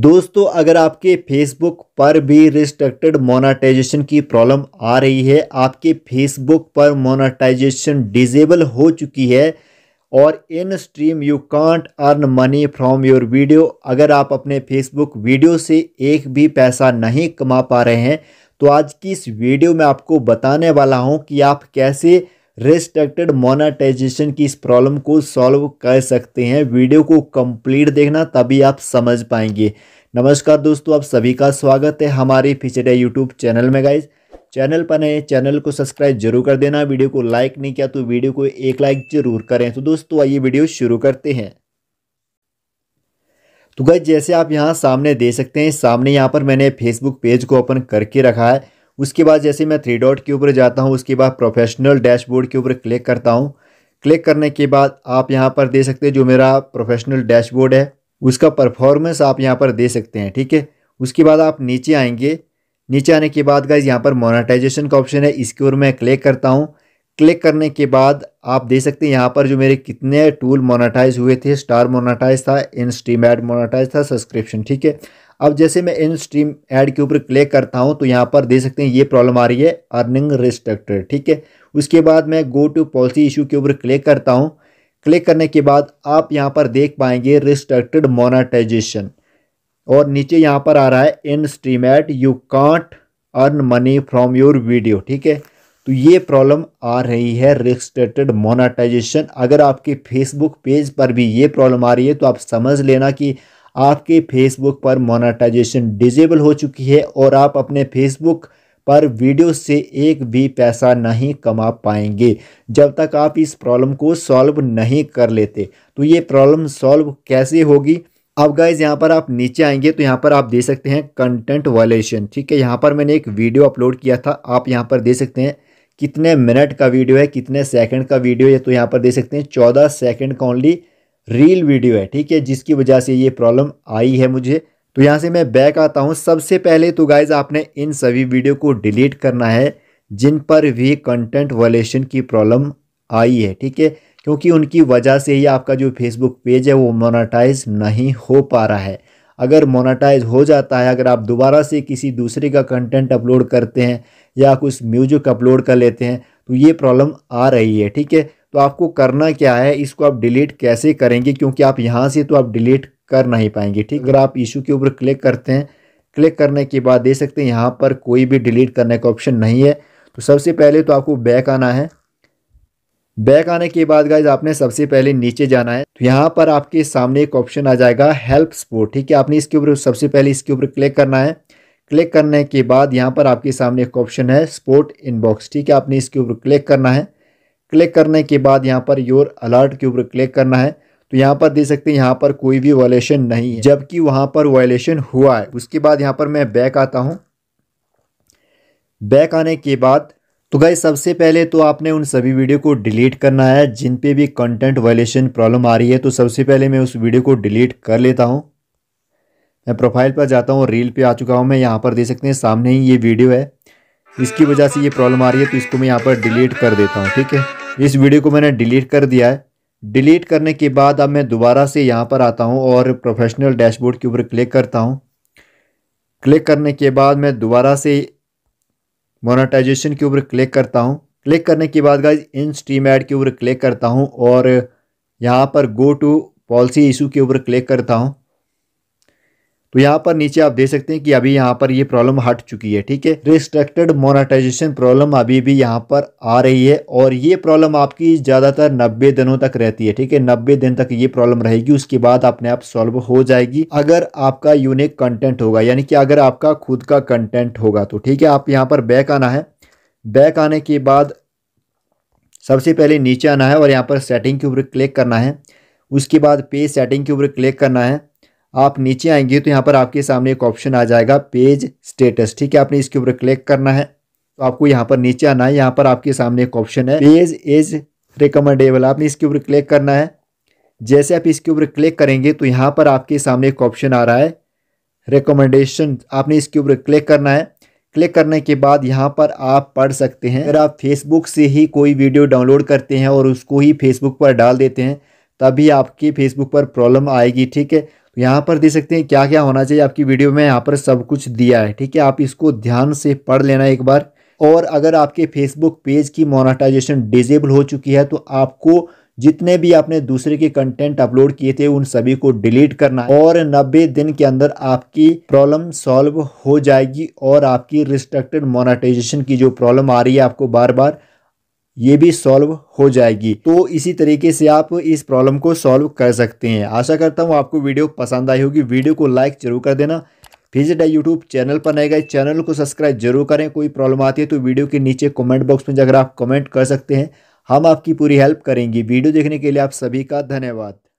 दोस्तों अगर आपके फेसबुक पर भी रिस्ट्रिक्टेड मोनाटाइजेशन की प्रॉब्लम आ रही है आपके फेसबुक पर मोनाटाइजेशन डिजेबल हो चुकी है और in stream you can't earn money from your video अगर आप अपने फेसबुक वीडियो से एक भी पैसा नहीं कमा पा रहे हैं तो आज की इस वीडियो में आपको बताने वाला हूं कि आप कैसे रेस्ट्रक्टेड मोनाटाइजेशन की इस प्रॉब्लम को सॉल्व कर सकते हैं वीडियो को कंप्लीट देखना तभी आप समझ पाएंगे नमस्कार दोस्तों आप सभी का स्वागत है हमारे फिचरिया यूट्यूब चैनल में गाइज चैनल पर नए चैनल को सब्सक्राइब जरूर कर देना वीडियो को लाइक नहीं किया तो वीडियो को एक लाइक जरूर करें तो दोस्तों आइए वीडियो शुरू करते हैं तो गाइज जैसे आप यहाँ सामने दे सकते हैं सामने यहाँ पर मैंने फेसबुक पेज को ओपन करके रखा है उसके बाद जैसे मैं थ्री डॉट के ऊपर जाता हूँ उसके बाद प्रोफेशनल डैशबोर्ड के ऊपर क्लिक करता हूँ क्लिक करने के बाद आप यहाँ पर दे सकते हैं जो मेरा प्रोफेशनल डैशबोर्ड है उसका परफॉर्मेंस आप यहाँ पर दे सकते हैं ठीक है उसके बाद आप नीचे आएंगे नीचे आने के बाद गाइज यहाँ पर मोनेटाइजेशन का ऑप्शन है इसके ऊपर मैं क्लिक करता हूँ क्लिक करने के बाद आप देख सकते हैं यहाँ पर जो मेरे कितने टूल मोनाटाइज हुए थे स्टार मोनाटाइज था इन स्ट्रीम एड मोनाटाइज था सब्सक्रिप्शन ठीक है अब जैसे मैं इन स्ट्रीम एड के ऊपर क्लिक करता हूँ तो यहाँ पर देख सकते हैं ये प्रॉब्लम आ रही है अर्निंग रिस्ट्रक्टेड ठीक है उसके बाद मैं गो टू पॉलिसी इशू के ऊपर क्लिक करता हूँ क्लिक करने के बाद आप यहाँ पर देख पाएंगे रिस्ट्रक्टेड मोनाटाइजेशन और नीचे यहाँ पर आ रहा है in stream ad you can't earn money from your video ठीक है तो ये प्रॉब्लम आ रही है रिस्ट्रेटेड मोनाटाइजेशन अगर आपके फेसबुक पेज पर भी ये प्रॉब्लम आ रही है तो आप समझ लेना कि आपके फेसबुक पर मोनाटाइजेशन डिजेबल हो चुकी है और आप अपने फेसबुक पर वीडियो से एक भी पैसा नहीं कमा पाएंगे जब तक आप इस प्रॉब्लम को सॉल्व नहीं कर लेते तो ये प्रॉब्लम सॉल्व कैसे होगी अब गाइज यहाँ पर आप नीचे आएंगे तो यहाँ पर आप दे सकते हैं कंटेंट वॉलेशन ठीक है यहाँ पर मैंने एक वीडियो अपलोड किया था आप यहाँ पर दे सकते हैं कितने मिनट का वीडियो है कितने सेकंड का वीडियो है तो यहाँ पर देख सकते हैं चौदह सेकंड का ओनली रील वीडियो है ठीक है जिसकी वजह से ये प्रॉब्लम आई है मुझे तो यहाँ से मैं बैक आता हूँ सबसे पहले तो गाइज आपने इन सभी वीडियो को डिलीट करना है जिन पर भी कंटेंट वॉलेशन की प्रॉब्लम आई है ठीक है क्योंकि उनकी वजह से ही आपका जो फेसबुक पेज है वो मोनाटाइज नहीं हो पा रहा है अगर मोनाटाइज हो जाता है अगर आप दोबारा से किसी दूसरे का कंटेंट अपलोड करते हैं या कुछ म्यूजिक अपलोड कर लेते हैं तो ये प्रॉब्लम आ रही है ठीक है तो आपको करना क्या है इसको आप डिलीट कैसे करेंगे क्योंकि आप यहाँ से तो आप डिलीट कर नहीं पाएंगे ठीक अगर आप इशू के ऊपर क्लिक करते हैं क्लिक करने के बाद देख सकते हैं यहाँ पर कोई भी डिलीट करने का ऑप्शन नहीं है तो सबसे पहले तो आपको बैक आना है बैक आने के बाद गाइज आपने सबसे पहले नीचे जाना है तो यहाँ पर आपके सामने एक ऑप्शन आ जाएगा हेल्प स्पोर्ट ठीक है आपने इसके ऊपर सबसे पहले इसके ऊपर क्लिक करना है क्लिक करने के बाद यहाँ पर आपके सामने एक ऑप्शन है स्पोर्ट इनबॉक्स ठीक है आपने इसके ऊपर क्लिक करना है क्लिक करने के बाद यहाँ पर योर अलर्ट के ऊपर क्लिक करना है तो यहाँ पर देख सकते हैं यहाँ पर कोई भी वायलेशन नहीं है जबकि वहाँ पर वायलेशन हुआ है उसके बाद यहाँ पर मैं बैक आता हूँ बैक आने के बाद तो गाई सबसे पहले तो आपने उन सभी वीडियो को डिलीट करना है जिन पे भी कंटेंट वायलेशन प्रॉब्लम आ रही है तो सबसे पहले मैं उस वीडियो को डिलीट कर लेता हूँ मैं प्रोफाइल पर जाता हूँ रील पे आ चुका हूँ मैं यहाँ पर देख सकते हैं सामने ही ये वीडियो है इसकी वजह से ये प्रॉब्लम आ रही है तो इसको मैं यहाँ पर डिलीट कर देता हूँ ठीक है इस वीडियो को मैंने डिलीट कर दिया है डिलीट करने के बाद अब मैं दोबारा से यहाँ पर आता हूँ और प्रोफेशनल डैशबोर्ड के ऊपर क्लिक करता हूँ क्लिक करने के बाद मैं दोबारा से मोनेटाइजेशन के ऊपर क्लिक करता हूँ क्लिक करने के बाद गाइज इन स्ट्रीम ऐड के ऊपर क्लिक करता हूँ और यहाँ पर गो टू पॉलिसी इशू के ऊपर क्लिक करता हूँ तो यहाँ पर नीचे आप देख सकते हैं कि अभी यहाँ पर ये प्रॉब्लम हट चुकी है ठीक है रिस्ट्रक्टेड मोनाटाइजेशन प्रॉब्लम अभी भी यहाँ पर आ रही है और ये प्रॉब्लम आपकी ज़्यादातर 90 दिनों तक रहती है ठीक है 90 दिन तक ये प्रॉब्लम रहेगी उसके बाद अपने आप सॉल्व हो जाएगी अगर आपका यूनिक कंटेंट होगा यानी कि अगर आपका खुद का कंटेंट होगा तो ठीक है आप यहाँ पर बैक आना है बैक आने के बाद सबसे पहले नीचे आना है और यहाँ पर सेटिंग के ऊपर क्लिक करना है उसके बाद पे सेटिंग के ऊपर क्लिक करना है आप नीचे आएंगे तो यहाँ पर आपके सामने एक ऑप्शन आ जाएगा पेज स्टेटस ठीक है आपने इसके ऊपर क्लिक करना है तो आपको यहाँ पर नीचे आना है यहाँ पर आपके सामने एक ऑप्शन है पेज इज रिकमेंडेबल आपने इसके ऊपर क्लिक करना है जैसे आप इसके ऊपर क्लिक करेंगे तो यहाँ पर आपके सामने एक ऑप्शन आ रहा है रिकमेंडेशन आपने इसके ऊपर क्लिक करना है क्लिक करने के बाद यहाँ पर आप पढ़ सकते हैं अगर आप फेसबुक से ही कोई वीडियो डाउनलोड करते हैं और उसको ही फेसबुक पर डाल देते हैं तभी आपकी फेसबुक पर प्रॉब्लम आएगी ठीक है यहाँ पर देख सकते हैं क्या क्या होना चाहिए आपकी वीडियो में यहाँ पर सब कुछ दिया है ठीक है आप इसको ध्यान से पढ़ लेना एक बार और अगर आपके फेसबुक पेज की मोनेटाइजेशन डिजेबल हो चुकी है तो आपको जितने भी आपने दूसरे के कंटेंट अपलोड किए थे उन सभी को डिलीट करना और 90 दिन के अंदर आपकी प्रॉब्लम सॉल्व हो जाएगी और आपकी रिस्ट्रक्टेड मोनेटाइजेशन की जो प्रॉब्लम आ रही है आपको बार बार ये भी सॉल्व हो जाएगी तो इसी तरीके से आप इस प्रॉब्लम को सॉल्व कर सकते हैं आशा करता हूँ आपको वीडियो पसंद आई होगी वीडियो को लाइक जरूर कर देना विजिट है यूट्यूब चैनल पर नए गए चैनल को सब्सक्राइब जरूर करें कोई प्रॉब्लम आती है तो वीडियो के नीचे कमेंट बॉक्स में जाकर आप कमेंट कर सकते हैं हम आपकी पूरी हेल्प करेंगे वीडियो देखने के लिए आप सभी का धन्यवाद